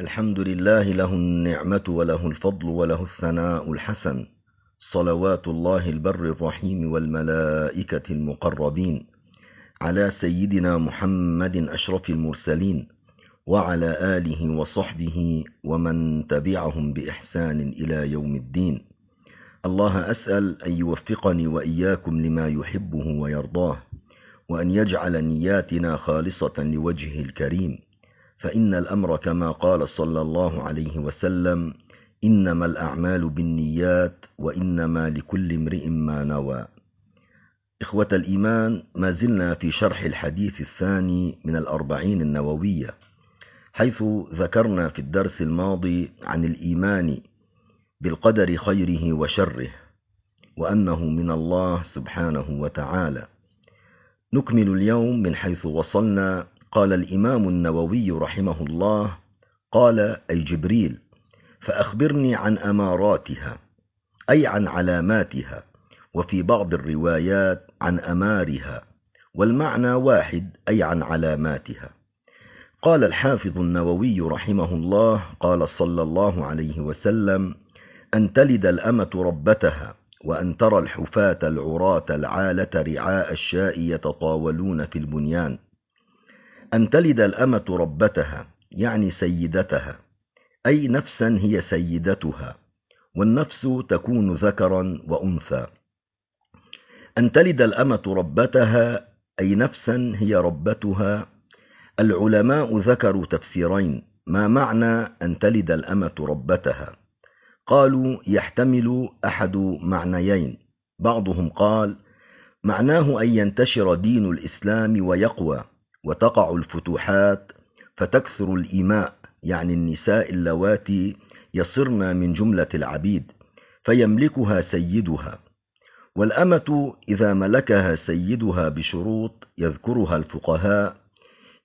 الحمد لله له النعمة وله الفضل وله الثناء الحسن صلوات الله البر الرحيم والملائكة المقربين على سيدنا محمد أشرف المرسلين وعلى آله وصحبه ومن تبعهم بإحسان إلى يوم الدين الله أسأل أن يوفقني وإياكم لما يحبه ويرضاه وأن يجعل نياتنا خالصة لوجهه الكريم فإن الأمر كما قال صلى الله عليه وسلم إنما الأعمال بالنيات وإنما لكل امرئ ما نوى إخوة الإيمان ما زلنا في شرح الحديث الثاني من الأربعين النووية حيث ذكرنا في الدرس الماضي عن الإيمان بالقدر خيره وشره وأنه من الله سبحانه وتعالى نكمل اليوم من حيث وصلنا قال الإمام النووي رحمه الله قال أي جبريل فأخبرني عن أماراتها أي عن علاماتها وفي بعض الروايات عن أمارها والمعنى واحد أي عن علاماتها قال الحافظ النووي رحمه الله قال صلى الله عليه وسلم أن تلد الأمة ربتها وأن ترى الحفاة العراة العالة رعاء الشاء يتطاولون في البنيان أن تلد الأمة ربتها يعني سيدتها أي نفسا هي سيدتها والنفس تكون ذكرا وأنثى أن تلد الأمة ربتها أي نفسا هي ربتها العلماء ذكروا تفسيرين ما معنى أن تلد الأمة ربتها قالوا يحتمل أحد معنيين بعضهم قال معناه أن ينتشر دين الإسلام ويقوى وتقع الفتوحات فتكثر الإماء يعني النساء اللواتي يصرن من جملة العبيد فيملكها سيدها والأمة إذا ملكها سيدها بشروط يذكرها الفقهاء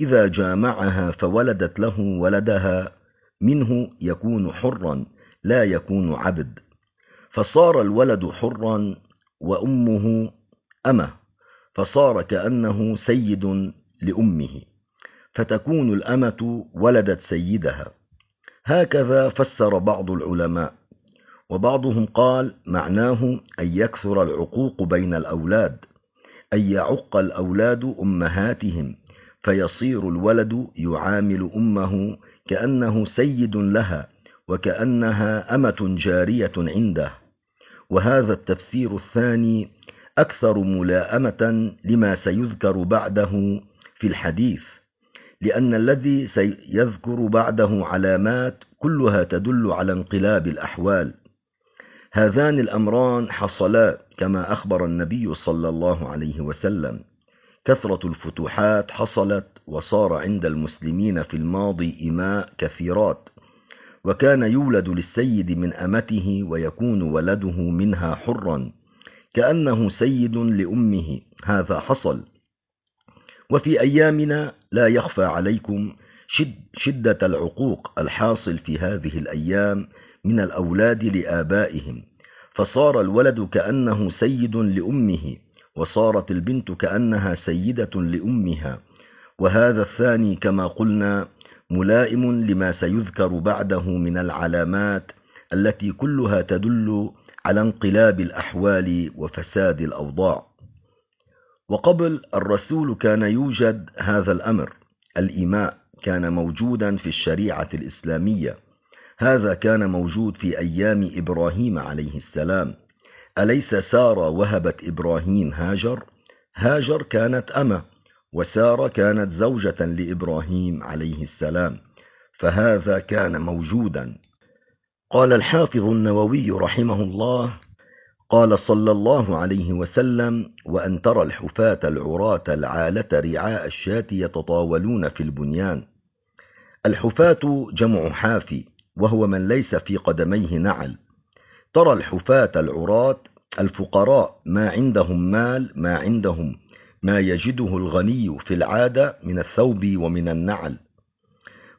إذا جامعها فولدت له ولدها منه يكون حرا لا يكون عبد فصار الولد حرا وأمه أمه فصار كأنه سيد لأمه فتكون الأمة ولدت سيدها هكذا فسر بعض العلماء وبعضهم قال معناه أن يكثر العقوق بين الأولاد أن يعق الأولاد أمهاتهم فيصير الولد يعامل أمه كأنه سيد لها وكأنها أمة جارية عنده وهذا التفسير الثاني أكثر ملاءمة لما سيذكر بعده في الحديث لأن الذي سيذكر بعده علامات كلها تدل على انقلاب الأحوال هذان الأمران حصلا كما أخبر النبي صلى الله عليه وسلم كثرة الفتوحات حصلت وصار عند المسلمين في الماضي إماء كثيرات وكان يولد للسيد من أمته ويكون ولده منها حرا كأنه سيد لأمه هذا حصل وفي أيامنا لا يخفى عليكم شد شدة العقوق الحاصل في هذه الأيام من الأولاد لآبائهم فصار الولد كأنه سيد لأمه وصارت البنت كأنها سيدة لأمها وهذا الثاني كما قلنا ملائم لما سيذكر بعده من العلامات التي كلها تدل على انقلاب الأحوال وفساد الأوضاع وقبل الرسول كان يوجد هذا الأمر الإيماء كان موجودا في الشريعة الإسلامية هذا كان موجود في أيام إبراهيم عليه السلام أليس سارة وهبت إبراهيم هاجر؟ هاجر كانت أمة وسارة كانت زوجة لإبراهيم عليه السلام فهذا كان موجودا قال الحافظ النووي رحمه الله قال صلى الله عليه وسلم وأن ترى الحفاة العراة العالة رعاء الشاة يتطاولون في البنيان الحفاة جمع حافي وهو من ليس في قدميه نعل ترى الحفاة العراة الفقراء ما عندهم مال ما عندهم ما يجده الغني في العادة من الثوب ومن النعل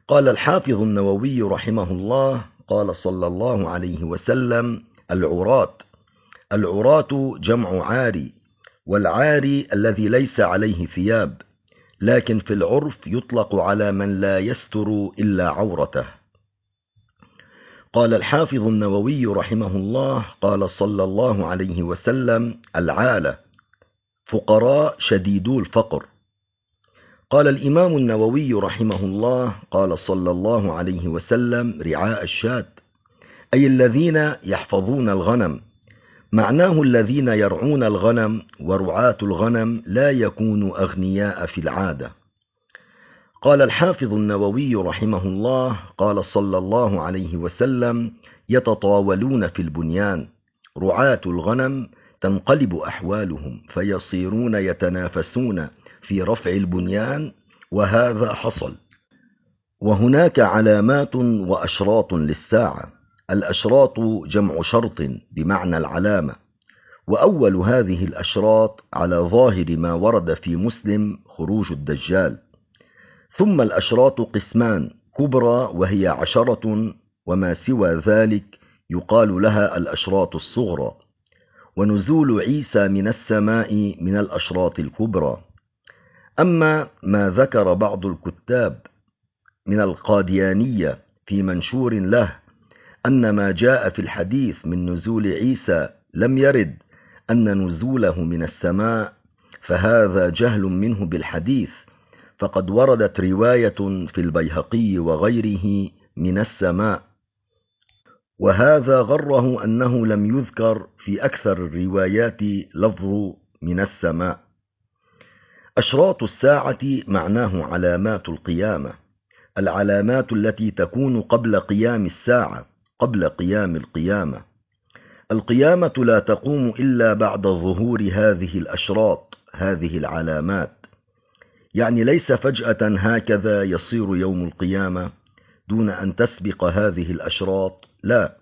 قال الحافظ النووي رحمه الله قال صلى الله عليه وسلم العراة العراة جمع عاري والعاري الذي ليس عليه ثياب لكن في العرف يطلق على من لا يستر إلا عورته قال الحافظ النووي رحمه الله قال صلى الله عليه وسلم العالة فقراء شديدو الفقر قال الإمام النووي رحمه الله قال صلى الله عليه وسلم رعاء الشاة أي الذين يحفظون الغنم معناه الذين يرعون الغنم ورعاة الغنم لا يكون أغنياء في العادة قال الحافظ النووي رحمه الله قال صلى الله عليه وسلم يتطاولون في البنيان رعاة الغنم تنقلب أحوالهم فيصيرون يتنافسون في رفع البنيان وهذا حصل وهناك علامات وأشراط للساعة الأشراط جمع شرط بمعنى العلامة وأول هذه الأشراط على ظاهر ما ورد في مسلم خروج الدجال ثم الأشراط قسمان كبرى وهي عشرة وما سوى ذلك يقال لها الأشراط الصغرى ونزول عيسى من السماء من الأشراط الكبرى أما ما ذكر بعض الكتاب من القاديانية في منشور له أن ما جاء في الحديث من نزول عيسى لم يرد أن نزوله من السماء فهذا جهل منه بالحديث فقد وردت رواية في البيهقي وغيره من السماء وهذا غره أنه لم يذكر في أكثر الروايات لفظ من السماء أشراط الساعة معناه علامات القيامة العلامات التي تكون قبل قيام الساعة قبل قيام القيامة القيامة لا تقوم إلا بعد ظهور هذه الأشراط هذه العلامات يعني ليس فجأة هكذا يصير يوم القيامة دون أن تسبق هذه الأشراط لا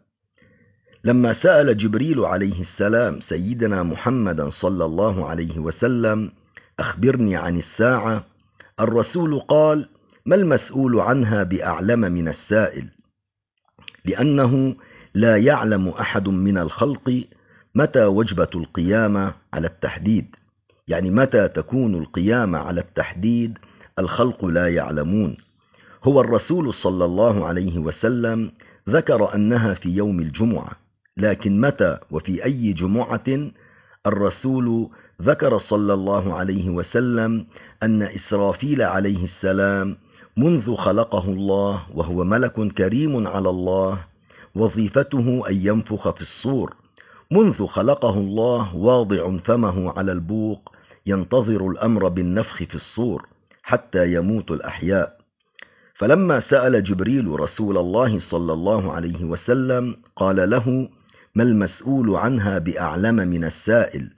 لما سأل جبريل عليه السلام سيدنا محمدا صلى الله عليه وسلم أخبرني عن الساعة الرسول قال ما المسؤول عنها بأعلم من السائل لأنه لا يعلم أحد من الخلق متى وجبة القيامة على التحديد يعني متى تكون القيامة على التحديد الخلق لا يعلمون هو الرسول صلى الله عليه وسلم ذكر أنها في يوم الجمعة لكن متى وفي أي جمعة الرسول ذكر صلى الله عليه وسلم أن إسرافيل عليه السلام منذ خلقه الله وهو ملك كريم على الله وظيفته أن ينفخ في الصور منذ خلقه الله واضع فمه على البوق ينتظر الأمر بالنفخ في الصور حتى يموت الأحياء فلما سأل جبريل رسول الله صلى الله عليه وسلم قال له ما المسؤول عنها بأعلم من السائل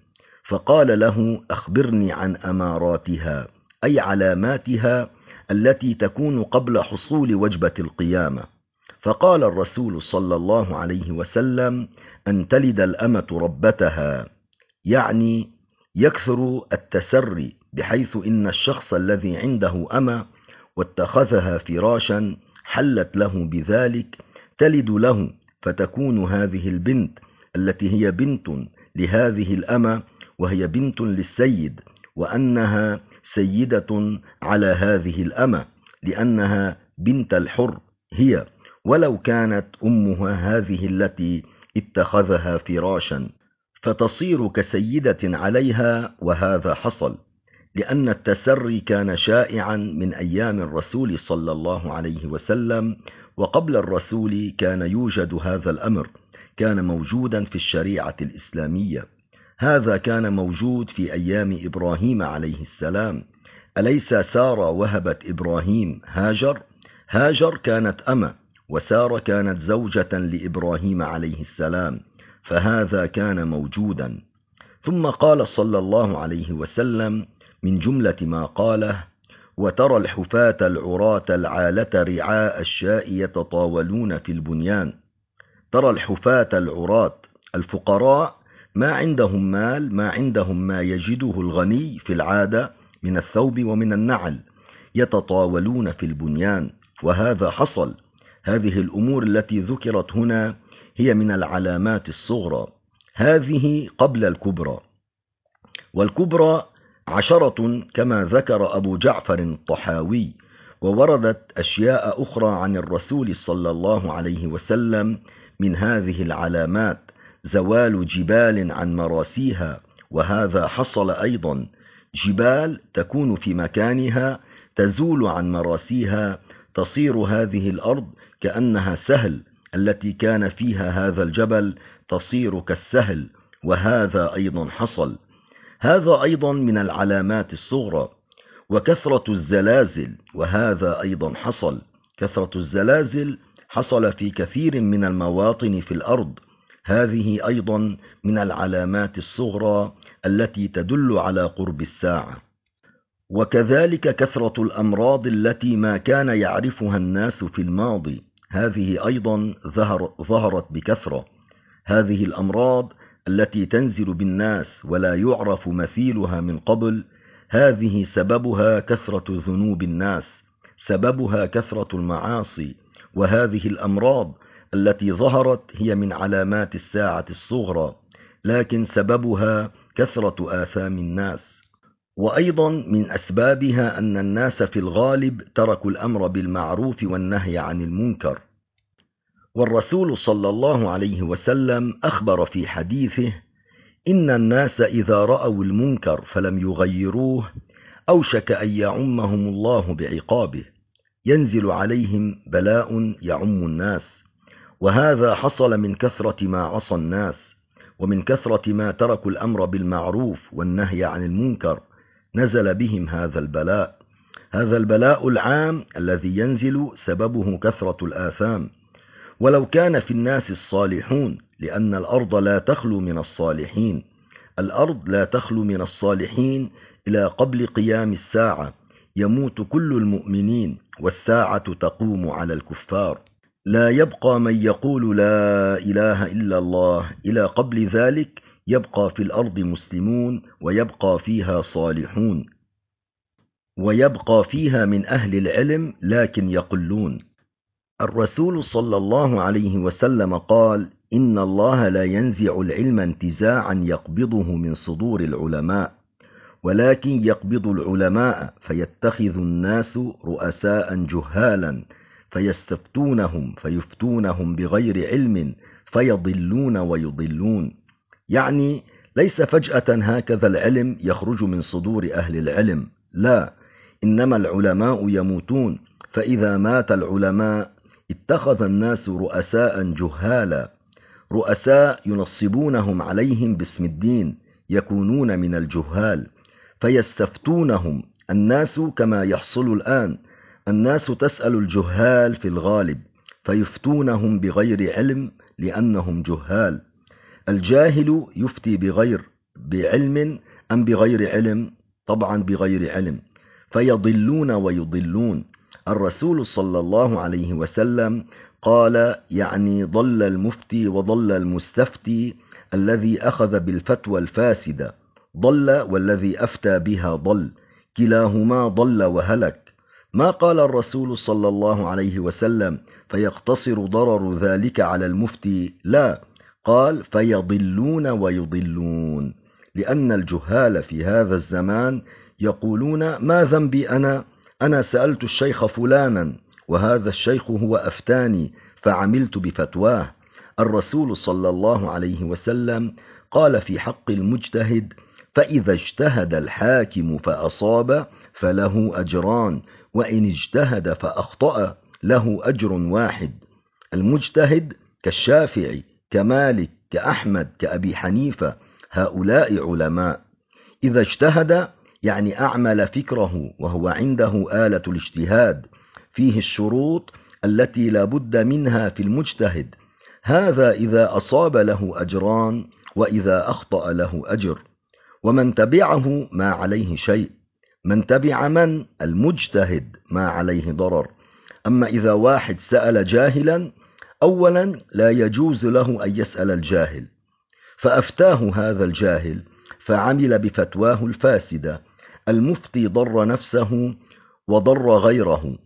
فقال له أخبرني عن أماراتها أي علاماتها التي تكون قبل حصول وجبة القيامة فقال الرسول صلى الله عليه وسلم أن تلد الأمة ربتها يعني يكثر التسري بحيث إن الشخص الذي عنده أمة واتخذها فراشا حلت له بذلك تلد له فتكون هذه البنت التي هي بنت لهذه الأمة وهي بنت للسيد وأنها سيدة على هذه الأمة لأنها بنت الحر هي ولو كانت أمها هذه التي اتخذها فراشا فتصير كسيدة عليها وهذا حصل لأن التسري كان شائعا من أيام الرسول صلى الله عليه وسلم وقبل الرسول كان يوجد هذا الأمر كان موجودا في الشريعة الإسلامية هذا كان موجود في أيام إبراهيم عليه السلام أليس سارة وهبت إبراهيم هاجر؟ هاجر كانت اما وسارة كانت زوجة لإبراهيم عليه السلام فهذا كان موجودا ثم قال صلى الله عليه وسلم من جملة ما قاله وترى الحفاة العراة العالة رعاء الشاء يتطاولون في البنيان ترى الحفاة العراة الفقراء ما عندهم مال ما عندهم ما يجده الغني في العادة من الثوب ومن النعل يتطاولون في البنيان وهذا حصل هذه الأمور التي ذكرت هنا هي من العلامات الصغرى هذه قبل الكبرى والكبرى عشرة كما ذكر أبو جعفر الطحاوي ووردت أشياء أخرى عن الرسول صلى الله عليه وسلم من هذه العلامات زوال جبال عن مراسيها وهذا حصل أيضا جبال تكون في مكانها تزول عن مراسيها تصير هذه الأرض كأنها سهل التي كان فيها هذا الجبل تصير كالسهل وهذا أيضا حصل هذا أيضا من العلامات الصغرى وكثرة الزلازل وهذا أيضا حصل كثرة الزلازل حصل في كثير من المواطن في الأرض هذه أيضا من العلامات الصغرى التي تدل على قرب الساعة وكذلك كثرة الأمراض التي ما كان يعرفها الناس في الماضي هذه أيضا ظهر ظهرت بكثرة هذه الأمراض التي تنزل بالناس ولا يعرف مثيلها من قبل هذه سببها كثرة ذنوب الناس سببها كثرة المعاصي وهذه الأمراض التي ظهرت هي من علامات الساعة الصغرى لكن سببها كثرة آثام الناس وأيضا من أسبابها أن الناس في الغالب تركوا الأمر بالمعروف والنهي عن المنكر والرسول صلى الله عليه وسلم أخبر في حديثه إن الناس إذا رأوا المنكر فلم يغيروه أوشك أن يعمهم الله بعقابه ينزل عليهم بلاء يعم الناس وهذا حصل من كثرة ما عصى الناس ومن كثرة ما تركوا الأمر بالمعروف والنهي عن المنكر نزل بهم هذا البلاء هذا البلاء العام الذي ينزل سببه كثرة الآثام ولو كان في الناس الصالحون لأن الأرض لا تخلو من الصالحين الأرض لا تخلو من الصالحين إلى قبل قيام الساعة يموت كل المؤمنين والساعة تقوم على الكفار لا يبقى من يقول لا إله إلا الله إلى قبل ذلك يبقى في الأرض مسلمون ويبقى فيها صالحون ويبقى فيها من أهل العلم لكن يقلون الرسول صلى الله عليه وسلم قال إن الله لا ينزع العلم انتزاعا يقبضه من صدور العلماء ولكن يقبض العلماء فيتخذ الناس رؤساء جهالا فيستفتونهم فيفتونهم بغير علم فيضلون ويضلون يعني ليس فجأة هكذا العلم يخرج من صدور أهل العلم لا إنما العلماء يموتون فإذا مات العلماء اتخذ الناس رؤساء جهالا رؤساء ينصبونهم عليهم باسم الدين يكونون من الجهال فيستفتونهم الناس كما يحصل الآن الناس تسأل الجهال في الغالب فيفتونهم بغير علم لأنهم جهال الجاهل يفتي بغير بعلم أم بغير علم طبعا بغير علم فيضلون ويضلون الرسول صلى الله عليه وسلم قال يعني ضل المفتي وضل المستفتي الذي أخذ بالفتوى الفاسدة ضل والذي أفتى بها ضل كلاهما ضل وهلك ما قال الرسول صلى الله عليه وسلم فيقتصر ضرر ذلك على المفتي لا قال فيضلون ويضلون لأن الجهال في هذا الزمان يقولون ما ذنبي أنا أنا سألت الشيخ فلانا وهذا الشيخ هو أفتاني فعملت بفتواه الرسول صلى الله عليه وسلم قال في حق المجتهد فإذا اجتهد الحاكم فأصاب فله أجران وإن اجتهد فأخطأ له أجر واحد المجتهد كالشافعي كمالك كأحمد كأبي حنيفة هؤلاء علماء إذا اجتهد يعني أعمل فكره وهو عنده آلة الاجتهاد فيه الشروط التي لا بد منها في المجتهد هذا إذا أصاب له أجران وإذا أخطأ له أجر ومن تبعه ما عليه شيء من تبع من المجتهد ما عليه ضرر أما إذا واحد سأل جاهلا أولا لا يجوز له أن يسأل الجاهل فأفتاه هذا الجاهل فعمل بفتواه الفاسدة المفتي ضر نفسه وضر غيره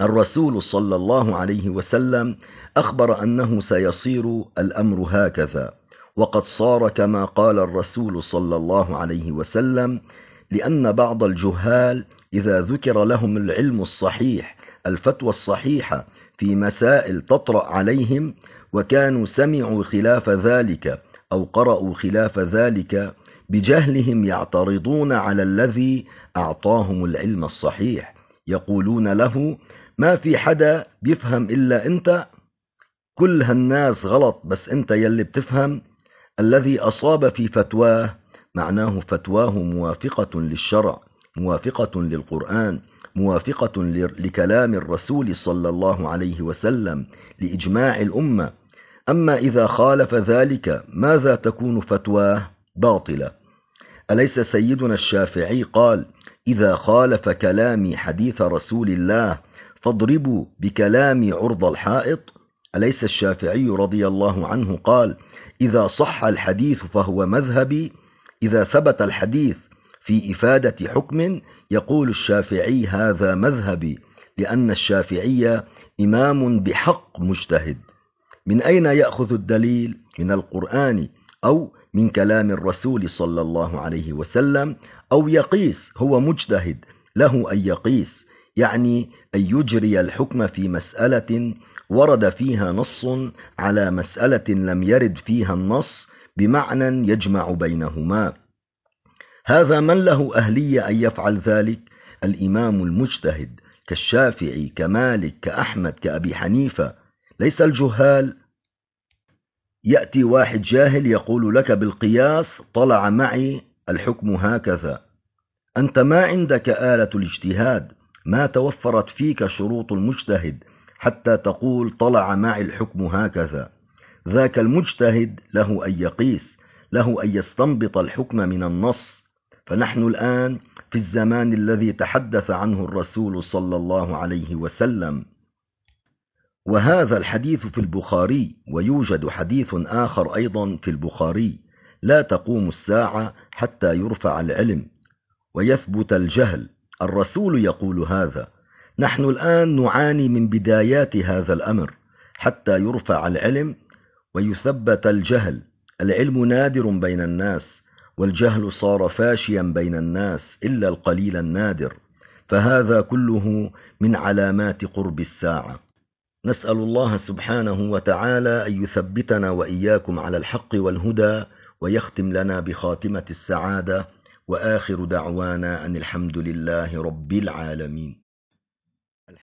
الرسول صلى الله عليه وسلم أخبر أنه سيصير الأمر هكذا وقد صار كما قال الرسول صلى الله عليه وسلم لأن بعض الجهال إذا ذكر لهم العلم الصحيح الفتوى الصحيحة في مسائل تطرأ عليهم وكانوا سمعوا خلاف ذلك أو قرأوا خلاف ذلك بجهلهم يعترضون على الذي أعطاهم العلم الصحيح يقولون له ما في حدا بيفهم إلا أنت كل هالناس غلط بس أنت يلي بتفهم الذي أصاب في فتواه معناه فتواه موافقة للشرع موافقة للقرآن موافقة لكلام الرسول صلى الله عليه وسلم لإجماع الأمة أما إذا خالف ذلك ماذا تكون فتواه باطلة أليس سيدنا الشافعي قال إذا خالف كلامي حديث رسول الله فاضربوا بكلامي عرض الحائط أليس الشافعي رضي الله عنه قال إذا صح الحديث فهو مذهبي إذا ثبت الحديث في إفادة حكم يقول الشافعي هذا مذهبي لأن الشافعي إمام بحق مجتهد من أين يأخذ الدليل؟ من القرآن أو من كلام الرسول صلى الله عليه وسلم أو يقيس هو مجتهد له أن يقيس يعني أن يجري الحكم في مسألة ورد فيها نص على مسألة لم يرد فيها النص بمعنى يجمع بينهما هذا من له أهلية أن يفعل ذلك الإمام المجتهد كالشافعي كمالك كأحمد كأبي حنيفة ليس الجهال يأتي واحد جاهل يقول لك بالقياس طلع معي الحكم هكذا أنت ما عندك آلة الاجتهاد ما توفرت فيك شروط المجتهد حتى تقول طلع معي الحكم هكذا ذاك المجتهد له أن يقيس له أن يستنبط الحكم من النص فنحن الآن في الزمان الذي تحدث عنه الرسول صلى الله عليه وسلم وهذا الحديث في البخاري ويوجد حديث آخر أيضا في البخاري لا تقوم الساعة حتى يرفع العلم ويثبت الجهل الرسول يقول هذا نحن الآن نعاني من بدايات هذا الأمر حتى يرفع العلم ويثبت الجهل العلم نادر بين الناس والجهل صار فاشيا بين الناس إلا القليل النادر فهذا كله من علامات قرب الساعة نسأل الله سبحانه وتعالى أن يثبتنا وإياكم على الحق والهدى ويختم لنا بخاتمة السعادة وآخر دعوانا أن الحمد لله رب العالمين